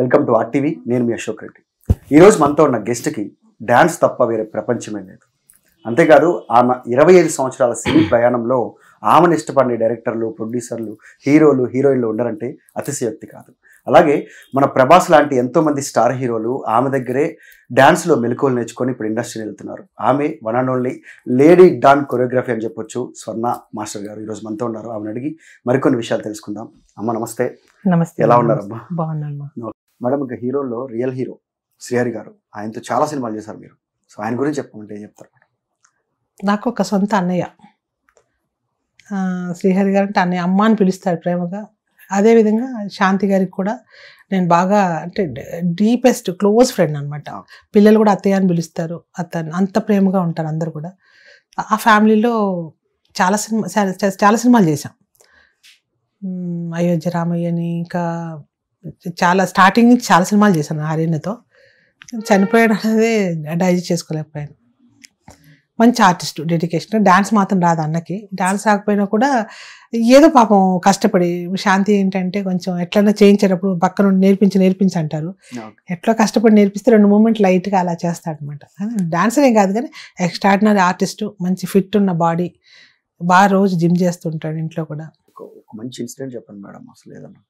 Welcome to RTV నేను మీ అశోక్ రెడ్డి ఈరోజు మనతో ఉన్న గెస్ట్కి డ్యాన్స్ తప్ప వేరే ప్రపంచమే లేదు అంతేకాదు ఆమె ఇరవై ఐదు సంవత్సరాల సినీ ప్రయాణంలో ఆమెను ఇష్టపడిన డైరెక్టర్లు ప్రొడ్యూసర్లు హీరోలు హీరోయిన్లు ఉండరంటే అతిశయోక్తి కాదు అలాగే మన ప్రభాస్ లాంటి ఎంతోమంది స్టార్ హీరోలు ఆమె దగ్గరే డ్యాన్స్లో మెలకువలు నేర్చుకొని ఇప్పుడు ఇండస్ట్రీని వెళ్తున్నారు ఆమె one and only lady don choreography అని చెప్పొచ్చు స్వర్ణ మాస్టర్ గారు ఈరోజు మనతో ఉన్నారు ఆమెను అడిగి మరికొన్ని విషయాలు తెలుసుకుందాం అమ్మ నమస్తే నమస్తే ఎలా ఉన్నారమ్మా బాగున్నాను మేడం ఇంకా హీరోల్లో రియల్ హీరో శ్రీహరి గారు ఆయనతో చాలా సినిమాలు చేశారు మీరు సో ఆయన గురించి చెప్పమంటే ఏం చెప్తారు మేడం నాకు ఒక సొంత అన్నయ్య శ్రీహరి గారు అంటే అన్నయ్య అమ్మ అని పిలుస్తారు ప్రేమగా అదేవిధంగా శాంతి గారికి కూడా నేను బాగా అంటే డీపెస్ట్ క్లోజ్ ఫ్రెండ్ అనమాట పిల్లలు కూడా అత్తయ్య అని పిలుస్తారు అత్త అంత ప్రేమగా ఉంటారు అందరు కూడా ఆ ఫ్యామిలీలో చాలా సినిమా చాలా సినిమాలు చేశాం అయోధ్య రామయ్యని ఇంకా చాలా స్టార్టింగ్ నుంచి చాలా సినిమాలు చేశాను ఆర్యన్తో చనిపోయాడు అనేది డైజెస్ట్ చేసుకోలేకపోయాను మంచి ఆర్టిస్ట్ డెడికేషన్ డాన్స్ మాత్రం రాదు అన్నకి డాన్స్ రాకపోయినా కూడా ఏదో పాపం కష్టపడి శాంతి ఏంటంటే కొంచెం ఎట్లన్నా చేయించేటప్పుడు పక్క నుండి నేర్పించి నేర్పించి అంటారు ఎట్లా కష్టపడి నేర్పిస్తే రెండు మూమెంట్ లైట్గా అలా చేస్తాడనమాట డాన్సర్ ఏం కాదు కానీ ఎక్స్ట్రాడినరీ ఆర్టిస్ట్ మంచి ఫిట్ ఉన్న బాడీ బాగా రోజు జిమ్ చేస్తుంటాడు ఇంట్లో కూడా మంచి ఇన్సిడెంట్ చెప్పండి మేడం అసలు ఏదన్నా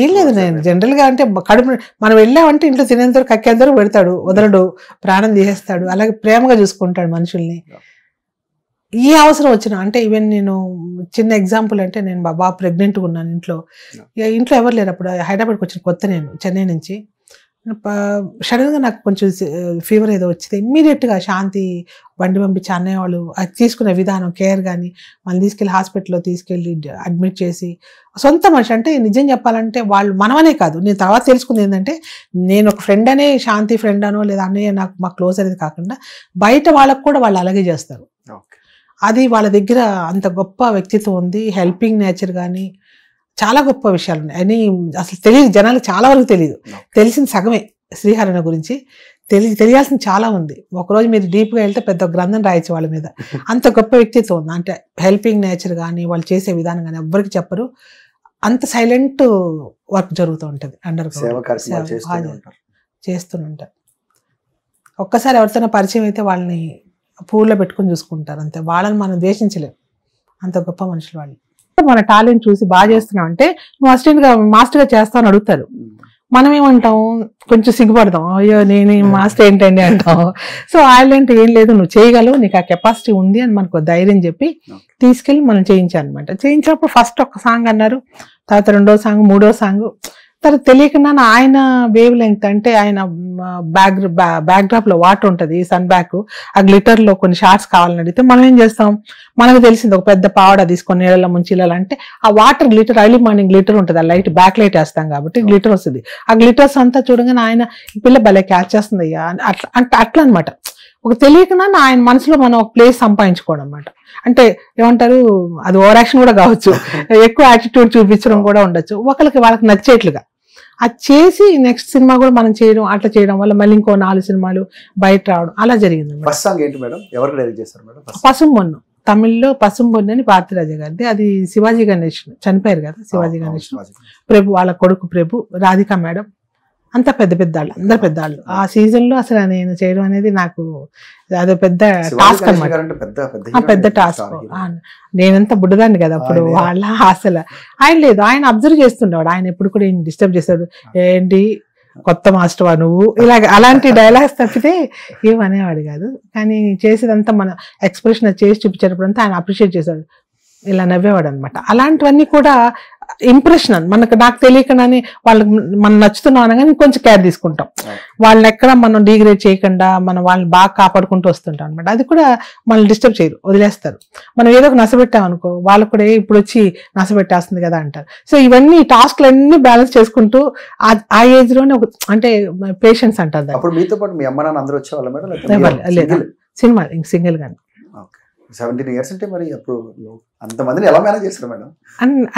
ఏం లేదు నేను జనరల్గా అంటే కడుపు మనం వెళ్ళామంటే ఇంట్లో తినేంతవరకు కక్కేంతవరకు పెడతాడు వదలడు ప్రాణం తీసేస్తాడు అలాగే ప్రేమగా చూసుకుంటాడు మనుషుల్ని ఏ అవసరం వచ్చినా అంటే ఈవెన్ నేను చిన్న ఎగ్జాంపుల్ అంటే నేను బాబా ప్రెగ్నెంట్గా ఉన్నాను ఇంట్లో ఇంట్లో ఎవరు లేరు అప్పుడు హైదరాబాద్కి వచ్చిన కొత్త నేను చెన్నై నుంచి సడన్గా నాకు కొంచెం ఫీవర్ ఏదో వచ్చింది ఇమ్మీడియట్గా శాంతి బండి పంపించి అన్నయ్య వాళ్ళు అది తీసుకునే విధానం కేర్ కానీ మనం తీసుకెళ్ళి హాస్పిటల్లో తీసుకెళ్ళి అడ్మిట్ చేసి సొంత మనిషి అంటే నిజం చెప్పాలంటే వాళ్ళు మనమనే కాదు నేను తర్వాత తెలుసుకుంది ఏంటంటే నేను ఒక ఫ్రెండ్ అనే శాంతి ఫ్రెండ్ అనో లేదా అన్నయ్య నాకు మా క్లోజ్ అనేది కాకుండా బయట వాళ్ళకు కూడా వాళ్ళు అలాగే చేస్తారు అది వాళ్ళ దగ్గర అంత గొప్ప వ్యక్తిత్వం ఉంది హెల్పింగ్ నేచర్ కానీ చాలా గొప్ప విషయాలు ఉన్నాయి అని అసలు తెలియదు జనాలకు చాలా వరకు తెలియదు తెలిసిన సగమే శ్రీహరణ గురించి తెలి తెలియాల్సిన చాలా ఉంది ఒకరోజు మీరు డీప్గా వెళ్తే పెద్ద గ్రంథం రాయొచ్చు వాళ్ళ మీద అంత గొప్ప వ్యక్తిత్వం ఉంది అంటే హెల్పింగ్ నేచర్ కానీ వాళ్ళు చేసే విధానం కానీ ఎవ్వరికి చెప్పరు అంత సైలెంట్ వర్క్ జరుగుతూ ఉంటుంది అండర్ చేస్తూనే ఉంటారు ఒక్కసారి ఎవరితోనో పరిచయం అయితే వాళ్ళని పూర్లో పెట్టుకుని చూసుకుంటారు అంతే వాళ్ళని మనం ద్వేషించలేము అంత గొప్ప మనుషులు వాళ్ళు మన టాలెంట్ చూసి బాగా చేస్తున్నావు అంటే నువ్వు అసిస్టెంట్ గా మాస్టర్ గా చేస్తాను అడుగుతారు మనం ఏమంటాం కొంచెం సిగ్గుపడతాం అయ్యో నేను మాస్టర్ ఏంటండి అంటాం సో అంటే ఏం లేదు నువ్వు చేయగలవు నీకు ఆ కెపాసిటీ ఉంది అని మనకు ధైర్యం చెప్పి తీసుకెళ్ళి మనం చేయించాను అనమాట చేయించినప్పుడు ఫస్ట్ ఒక సాంగ్ అన్నారు తర్వాత రెండో సాంగ్ మూడో సాంగ్ తను తెలియకుండా ఆయన వేవ్ లెంగ్త్ అంటే ఆయన బ్యాక్ బ్యాక్ డ్రాప్ లో వాటర్ ఉంటుంది సన్ బ్యాక్ ఆ గ్లిటర్ లో కొన్ని షార్ట్స్ కావాలని అడిగితే మనం ఏం చేస్తాం మనకు తెలిసింది ఒక పెద్ద పావడ తీసుకొని నీళ్ళ ముంచి అంటే ఆ water glitter early morning glitter ఉంటుంది ఆ లైట్ బ్యాక్ లైట్ వేస్తాం కాబట్టి గ్లిటర్ వస్తుంది ఆ గ్లిటర్స్ అంతా చూడగానే ఆయన పిల్ల భలే క్యాచ్ చేస్తుంది అట్లా అంటే అట్లా అనమాట ఒక తెలియకుండా ఆయన మనసులో మనం ఒక ప్లేస్ సంపాదించుకోవడం అనమాట అంటే ఏమంటారు అది ఓవర్ యాక్షన్ కూడా కావచ్చు ఎక్కువ యాటిట్యూడ్ చూపించడం కూడా ఉండొచ్చు ఒకరికి వాళ్ళకి నచ్చేట్లుగా అది చేసి నెక్స్ట్ సినిమా కూడా మనం చేయడం అట్లా చేయడం వల్ల మళ్ళీ ఇంకో నాలుగు సినిమాలు బయట రావడం అలా జరిగింది ఎవరు మేడం పసుమొన్ను తమిళ్లో పసుంబొన్ని అని పార్థిరాజ గారిది అది శివాజీ గణేష్ చనిపోయారు కదా శివాజీ గణేష్ ప్రభు వాళ్ళ కొడుకు ప్రభు రాధిక మేడం అంత పెద్ద పెద్ద వాళ్ళు అందరు పెద్ద వాళ్ళు ఆ సీజన్ లో అసలు నేను చేయడం అనేది నాకు అదో పెద్ద టాస్క్ అనమాట పెద్ద టాస్క్ నేనంత బుడ్డదాన్ని కదా అప్పుడు వాళ్ళ అసలు ఆయన లేదు ఆయన అబ్జర్వ్ చేస్తుండేవాడు ఆయన ఎప్పుడు కూడా డిస్టర్బ్ చేస్తాడు ఏంటి కొత్త మాస్టర్ వా నువ్వు ఇలాగ అలాంటి డైలాగ్స్ తప్పితే ఏమనేవాడు కాదు కానీ చేసేదంతా మన ఎక్స్ప్రెషన్ చేసి చూపించేటప్పుడు అంతా ఆయన అప్రిషియేట్ చేశాడు ఇలా నవ్వేవాడు అనమాట అలాంటివన్నీ కూడా ఇంప్రెషన్ అని మనకు నాకు తెలియకుండానే వాళ్ళకి మనం నచ్చుతున్నాం అనగానే కొంచెం కేర్ తీసుకుంటాం వాళ్ళని ఎక్కడ మనం డిగ్రేడ్ చేయకుండా మనం వాళ్ళని బాగా కాపాడుకుంటూ వస్తుంటాం అనమాట అది కూడా మనల్ని డిస్టర్బ్ చేయరు వదిలేస్తారు మనం ఏదో ఒక అనుకో వాళ్ళు కూడా ఇప్పుడు వచ్చి నశపెట్టేస్తుంది కదా అంటారు సో ఇవన్నీ టాస్క్లు అన్ని బ్యాలెన్స్ చేసుకుంటూ ఆ ఏజ్ లోనే ఒక అంటే పేషెన్స్ అంటారు మీతో పాటు లేదు సినిమా సింగిల్ గానీ సెవెంటీన్ ఇయర్స్ అంటే మరి అప్పుడు అంతమందిని ఎలా మేనేజ్ చేస్తారు మేడం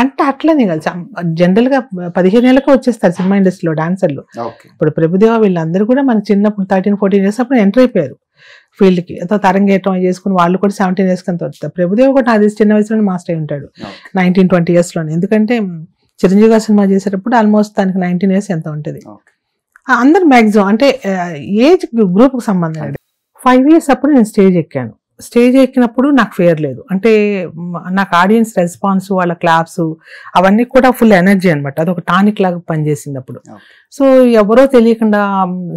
అంటే అట్లనే కదా జనరల్ గా పదిహేను ఏళ్ళకే వచ్చేస్తారు సినిమా ఇండస్ట్రీలో డాన్సర్లు ఇప్పుడు ప్రభుదేవ వీళ్ళందరూ కూడా మన చిన్నప్పుడు థర్టీన్ ఫోర్టీన్ ఇయర్స్ అప్పుడు ఎంటర్ అయిపోయారు కి ఎంతో తరంగేయటం చేసుకుని వాళ్ళు కూడా సెవెంటీన్ ఇయర్స్ కంత వస్తారు ప్రభుదేవ కూడా అది చిన్న వయసులోనే మాస్టర్ అయి ఉంటాడు నైన్టీన్ ట్వంటీ ఇయర్స్లోనే ఎందుకంటే చిరంజీవి గారు సినిమా చేసేటప్పుడు ఆల్మోస్ట్ దానికి నైన్టీన్ ఇయర్స్ ఎంత ఉంటుంది అందరు మ్యాక్సిమం అంటే ఏజ్ గ్రూప్ కు సంబంధం ఫైవ్ ఇయర్స్ అప్పుడు నేను స్టేజ్ ఎక్కాను స్టేజ్ ఎక్కినప్పుడు నాకు ఫేర్ లేదు అంటే నాకు ఆడియన్స్ రెస్పాన్స్ వాళ్ళ క్లాప్స్ అవన్నీ కూడా ఫుల్ ఎనర్జీ అనమాట అదొక టానిక్ లాగా పనిచేసింది అప్పుడు సో ఎవరో తెలియకుండా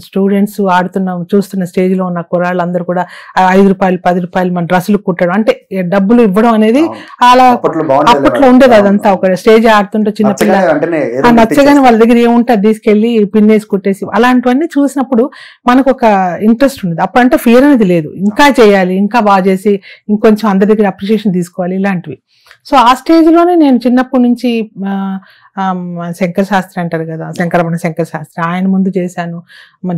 స్టూడెంట్స్ ఆడుతున్న చూస్తున్న స్టేజ్లో ఉన్న కుర్రాళ్ళు అందరూ కూడా ఐదు రూపాయలు పది రూపాయలు మన డ్రెస్సులు కుట్టడం అంటే డబ్బులు ఇవ్వడం అనేది అలా అప్పట్లో ఉండేది అదంతా ఒక స్టేజ్ ఆడుతుంటే చిన్న పిల్లలు నచ్చగానే వాళ్ళ దగ్గర ఏముంటుంది తీసుకెళ్ళి పిన్నేసి కుట్టేసి అలాంటివన్నీ చూసినప్పుడు మనకు ఒక ఇంట్రెస్ట్ ఉండేది అప్పుడంటే ఫియర్ అనేది లేదు ఇంకా చేయాలి ఇంకా బాగా చేసి ఇంకొంచెం అందరి దగ్గర అప్రిషియేషన్ తీసుకోవాలి ఇలాంటివి సో ఆ స్టేజ్లోనే నేను చిన్నప్పటి నుంచి శంకర శాస్త్రి అంటారు కదా శంకరమణ శంకర శాస్త్రి ఆయన ముందు చేశాను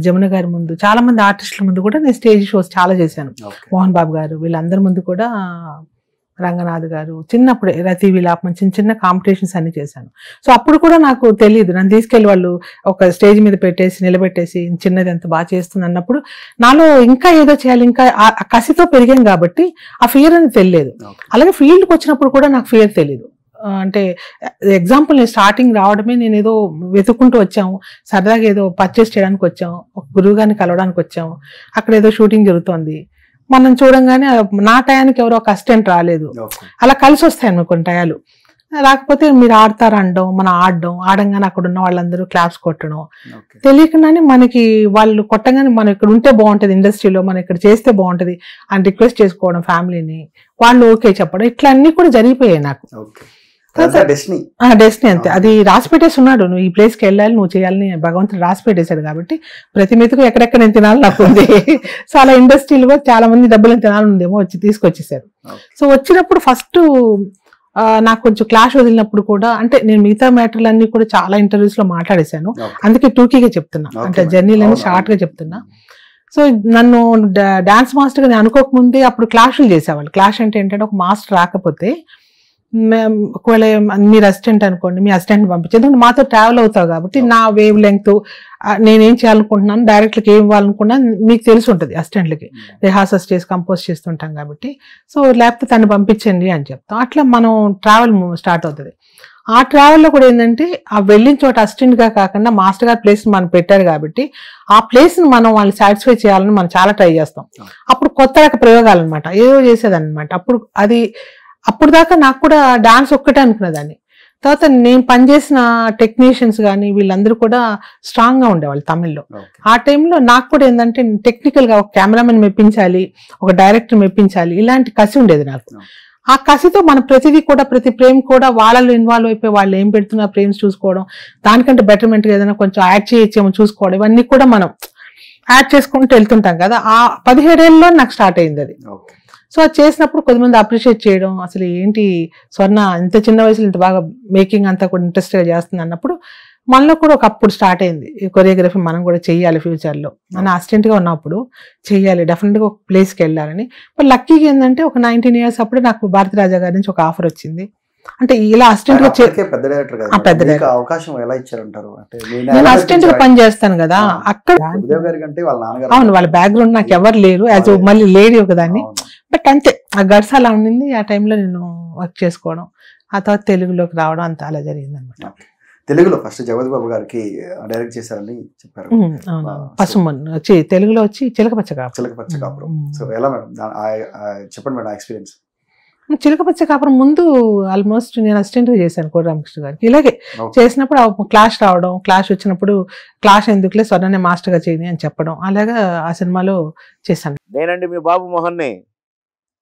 జమున గారి ముందు చాలా మంది ఆర్టిస్టుల ముందు కూడా నేను స్టేజ్ షోస్ చాలా చేశాను మోహన్ బాబు గారు వీళ్ళందరి ముందు కూడా రంగనాథ్ గారు చిన్నప్పుడు రతి విలాపం చిన్న చిన్న కాంపిటీషన్స్ అన్ని చేశాను సో అప్పుడు కూడా నాకు తెలియదు నన్ను తీసుకెళ్ళి వాళ్ళు ఒక స్టేజ్ మీద పెట్టేసి నిలబెట్టేసి చిన్నది ఎంత బాగా చేస్తుంది అన్నప్పుడు నాలో ఇంకా ఏదో చేయాలి ఇంకా కసితో పెరిగాం కాబట్టి ఆ ఫియర్ అని తెలియదు అలాగే ఫీల్డ్కి వచ్చినప్పుడు కూడా నాకు ఫియర్ తెలియదు అంటే ఎగ్జాంపుల్ నేను స్టార్టింగ్ రావడమే నేను ఏదో వెతుక్కుంటూ వచ్చాము సరదాగా ఏదో పర్చేస్ చేయడానికి వచ్చాము ఒక గురువు గారిని కలవడానికి వచ్చాము అక్కడ ఏదో షూటింగ్ జరుగుతోంది మనం చూడంగానే నా టయానికి ఎవరో కష్టం అసిస్టెంట్ రాలేదు అలా కలిసి వస్తాయి అనుకోండి టయాలు రాకపోతే మీరు ఆడతారు అనడం మనం ఆడడం ఆడంగానే అక్కడ ఉన్న వాళ్ళందరూ క్లాప్స్ కొట్టడం తెలియకుండానే మనకి వాళ్ళు కొట్టగానే మనం ఇక్కడ ఉంటే బాగుంటుంది ఇండస్ట్రీలో మనం ఇక్కడ చేస్తే బాగుంటుంది అని రిక్వెస్ట్ చేసుకోవడం ఫ్యామిలీని వాళ్ళు ఓకే చెప్పడం ఇట్లా అన్నీ కూడా జరిగిపోయాయి నాకు డెస్టినీ అంతే అది రాసి పెట్టేసి ఉన్నాడు నువ్వు ఈ ప్లేస్కి వెళ్ళాలి నువ్వు చేయాలని భగవంతుడు రాసి పెట్టేశాడు కాబట్టి ప్రతి మెతుకు ఎక్కడెక్కడ నేను తినాలని నాకు ఉంది సో అలా ఇండస్ట్రీలో చాలా మంది డబ్బులు తినాలని ఉందేమో వచ్చి తీసుకొచ్చేసారు సో వచ్చినప్పుడు ఫస్ట్ నాకు కొంచెం క్లాష్ వదిలినప్పుడు కూడా అంటే నేను మిగతా మ్యాటర్లు అన్ని కూడా చాలా ఇంటర్వ్యూస్ లో మాట్లాడేశాను అందుకే టూకీగా చెప్తున్నా అంటే అన్ని షార్ట్ గా చెప్తున్నా సో నన్ను డాన్స్ మాస్టర్ నేను అనుకోకముందే అప్పుడు క్లాషులు చేసేవాళ్ళు క్లాష్ అంటే ఏంటంటే ఒక మాస్టర్ రాకపోతే ఒకవేళ మీరు అసిస్టెంట్ అనుకోండి మీ అసిస్టెంట్ పంపించే ఎందుకంటే మాతో ట్రావెల్ అవుతావు కాబట్టి నా వేవ్ లెంగ్త్ నేనేం చేయాలనుకుంటున్నాను డైరెక్ట్లకి ఏం ఇవ్వాలనుకున్నా మీకు తెలిసి ఉంటుంది అసిస్టెంట్లకి రిహార్సల్స్ hmm. చేసి కంపోజ్ చేస్తుంటాం కాబట్టి సో లేకపోతే తను పంపించండి అని చెప్తాం అట్లా మనం ట్రావెల్ స్టార్ట్ అవుతుంది ఆ ట్రావెల్లో కూడా ఏంటంటే ఆ వెళ్ళిన చోట అసిస్టెంట్గా కాకుండా మాస్టర్ గారి ప్లేస్ని మనం పెట్టారు కాబట్టి ఆ ప్లేస్ని మనం వాళ్ళు సాటిస్ఫై చేయాలని మనం చాలా ట్రై చేస్తాం hmm. అప్పుడు కొత్త రక ప్రయోగాలు అనమాట ఏదో చేసేదన్నమాట అప్పుడు అది అప్పుడు దాకా నాకు కూడా డాన్స్ ఒక్కటే అనుకునేదాన్ని తర్వాత నేను పనిచేసిన టెక్నీషియన్స్ కానీ వీళ్ళందరూ కూడా స్ట్రాంగ్గా ఉండేవాళ్ళు తమిళ్లో ఆ టైంలో నాకు కూడా ఏంటంటే టెక్నికల్గా ఒక కెమెరామెన్ మెప్పించాలి ఒక డైరెక్టర్ మెప్పించాలి ఇలాంటి కసి ఉండేది నాకు ఆ కసితో మనం ప్రతిదీ కూడా ప్రతి ప్రేమ్ కూడా వాళ్ళలో ఇన్వాల్వ్ అయిపోయి వాళ్ళు ఏం పెడుతున్నా ప్రేమ్స్ చూసుకోవడం దానికంటే బెటర్మెంట్గా ఏదైనా కొంచెం యాడ్ చేయొచ్చేమో చూసుకోవడం ఇవన్నీ కూడా మనం యాడ్ చేసుకుంటూ వెళ్తుంటాం కదా ఆ పదిహేడేళ్ళలో నాకు స్టార్ట్ అయింది అది సో అది చేసినప్పుడు కొంతమంది అప్రిషియేట్ చేయడం అసలు ఏంటి స్వర్ణ ఇంత చిన్న వయసులో ఇంత బాగా మేకింగ్ అంతా కూడా ఇంట్రెస్ట్గా చేస్తుంది అన్నప్పుడు మనలో కూడా ఒకప్పుడు స్టార్ట్ అయింది కొరియోగ్రఫీ మనం కూడా చేయాలి ఫ్యూచర్లో అని అసిస్టెంట్గా ఉన్నప్పుడు చేయాలి డెఫినెట్గా ఒక ప్లేస్కి వెళ్ళాలని బట్ లక్కీగా ఏంటంటే ఒక నైన్టీన్ ఇయర్స్ అప్పుడే నాకు రాజా గారి నుంచి ఒక ఆఫర్ వచ్చింది అంటే ఇలా అసిస్టెంట్ గా నేను అసిస్టెంట్ గా పని చేస్తాను కదా అక్కడ అవును వాళ్ళ బ్యాక్గ్రౌండ్ నాకు ఎవరు లేరు యాజ్ మళ్ళీ లేడీ ఒకదాన్ని బట్ అంతే ఆ గడ్స్ అలా ఉండింది ఆ టైంలో నేను వర్క్ చేసుకోవడం ఆ తర్వాత తెలుగులోకి రావడం అంత అలా జరిగింది అనమాట తెలుగులో ఫస్ట్ జగద్ బాబు గారికి డైరెక్ట్ చేశారని చెప్పారు పసుమన్ వచ్చి తెలుగులో వచ్చి చిలకపచ్చ కాపురం చిలకపచ్చ కాపురం సో ఎలా మేడం చెప్పండి మేడం ఎక్స్పీరియన్స్ చిలకపచ్చ కాపురం ముందు ఆల్మోస్ట్ నేను అసిస్టెంట్గా చేశాను కోటి రామకృష్ణ గారికి ఇలాగే చేసినప్పుడు క్లాష్ రావడం క్లాష్ వచ్చినప్పుడు క్లాష్ ఎందుకులే స్వర్ణనే మాస్టర్గా చేయని అని చెప్పడం అలాగా ఆ సినిమాలో చేశాను నేనండి మీ బాబు మోహన్ని